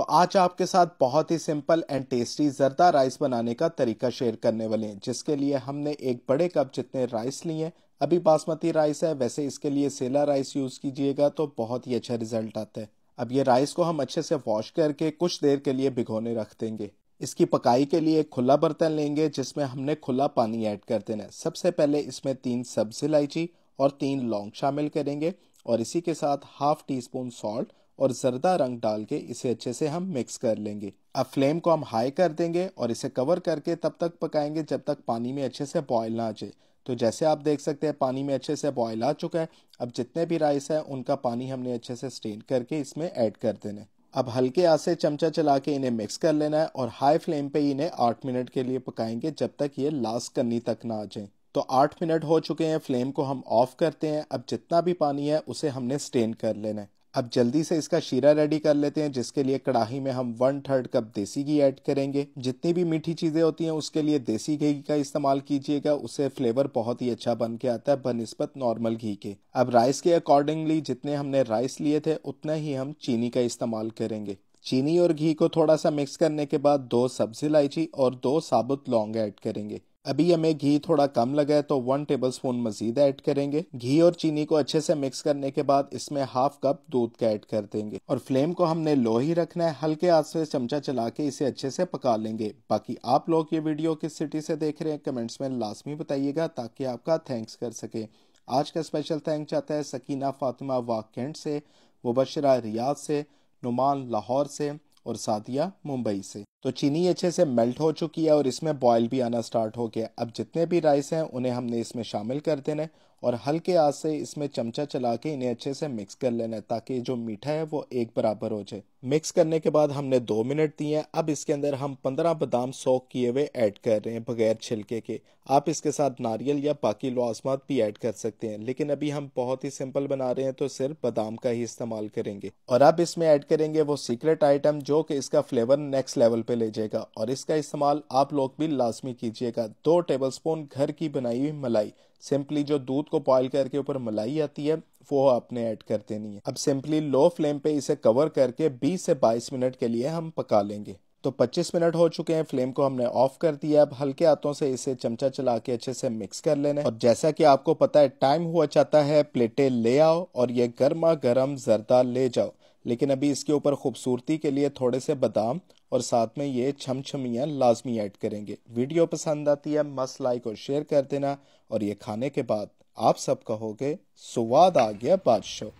तो आज आपके साथ बहुत ही simple and tasty zarda rice बनाने का तरीका शेयर करने वाले हैं जिसके लिए हमने एक बड़े कप जितने राइस लिए अभी बासमती राइस है वैसे इसके लिए सेला राइस यूज़ कीजिएगा तो बहुत ही अच्छा रिजल्ट आता है अब ये राइस को हम अच्छे से वॉश करके कुछ देर के लिए भिगोने रख देंगे इसकी पकाई के लिए एक खुला बर्तन लेंगे जिसमें हमने खुला पानी ऐड कर देना है सबसे पहले इसमें तीन सब्जी इलायची और तीन लौंग शामिल करेंगे और इसी के साथ हाफ टी स्पून सॉल्ट और ज़रदा रंग डाल के इसे अच्छे से हम मिक्स कर लेंगे अब फ्लेम को हम हाई कर देंगे और इसे कवर करके तब तक पकाएंगे जब तक पानी में अच्छे से बॉयल ना आ जाए तो जैसे आप देख सकते हैं पानी में अच्छे से बॉयल आ चुका है अब जितने भी राइस है उनका पानी हमने अच्छे से स्टेन करके इसमें ऐड कर देना है अब हल्के आसे से चमचा चला के इन्हें मिक्स कर लेना है और हाई फ्लेम पे इन्हें आठ मिनट के लिए पकाएंगे जब तक ये लास्ट कन्नी तक ना आ जाए तो आठ मिनट हो चुके हैं फ्लेम को हम ऑफ करते हैं अब जितना भी पानी है उसे हमने स्टेन कर लेना है अब जल्दी से इसका शीरा रेडी कर लेते हैं जिसके लिए कढ़ाही में हम वन थर्ड कप देसी घी ऐड करेंगे जितनी भी मीठी चीज़ें होती हैं उसके लिए देसी घी का इस्तेमाल कीजिएगा उससे फ्लेवर बहुत ही अच्छा बन के आता है बनस्पत नॉर्मल घी के अब राइस के अकॉर्डिंगली जितने हमने राइस लिए थे उतना ही हम चीनी का इस्तेमाल करेंगे चीनी और घी को थोड़ा सा मिक्स करने के बाद दो सब्जी इलायची और दो साबुत लौंग ऐड करेंगे अभी हमें घी थोड़ा कम लगा है तो वन टेबल स्पून मजीद ऐड करेंगे घी और चीनी को अच्छे से मिक्स करने के बाद इसमें हाफ कप दूध का ऐड कर देंगे और फ्लेम को हमने लो ही रखना है हल्के हाथ से चमचा चला के इसे अच्छे से पका लेंगे बाकी आप लोग ये वीडियो किस सिटी से देख रहे हैं कमेंट्स में लाजमी बताइएगा ताकि आपका थैंक्स कर सके आज का स्पेशल थैंक्स जाता है सकीना फातिमा वाकेंट से मुबशरा रियाज से नुमान लाहौर से और सादिया मुंबई से तो चीनी अच्छे से मेल्ट हो चुकी है और इसमें बॉयल भी आना स्टार्ट हो गया अब जितने भी राइस हैं उन्हें हमने इसमें शामिल कर देना है और हल्के आज से इसमें चमचा चला के इन्हें अच्छे से मिक्स कर लेना है ताकि जो मीठा है वो एक बराबर हो जाए मिक्स करने के बाद हमने दो मिनट दिए हैं अब इसके अंदर हम पंद्रह बादाम सोख किए हुए ऐड कर रहे हैं बगैर छिलके के आप इसके साथ नारियल या बाकी लाजमात भी ऐड कर सकते हैं लेकिन अभी हम बहुत ही सिंपल बना रहे हैं तो सिर्फ बादाम का ही इस्तेमाल करेंगे और अब इसमें ऐड करेंगे वो सीक्रेट आइटम जो कि इसका फ्लेवर नेक्स्ट लेवल पे ले जाएगा और इसका इस्तेमाल आप लोग भी लाजमी कीजिएगा दो टेबल स्पून घर की बनाई हुई मलाई सिंपली जो दूध को बॉयल करके ऊपर मलाई आती है वो आपने ऐड कर देनी है अब सिंपली लो फ्लेम पे इसे कवर करके 20 से 22 मिनट के लिए हम पका लेंगे तो 25 मिनट हो चुके हैं फ्लेम को हमने ऑफ कर दिया अब हल्के हाथों से इसे चमचा चला के अच्छे से मिक्स कर लेना और जैसा कि आपको पता है टाइम हुआ चाहता है प्लेटें ले आओ और ये गर्मा गर्म जरदा ले जाओ लेकिन अभी इसके ऊपर खूबसूरती के लिए थोड़े से बादाम और साथ में ये छम छमियाँ लाजमी ऐड करेंगे वीडियो पसंद आती है मस्त लाइक और शेयर कर देना और ये खाने के बाद आप सब कहोगे स्वाद आ गया बादशाह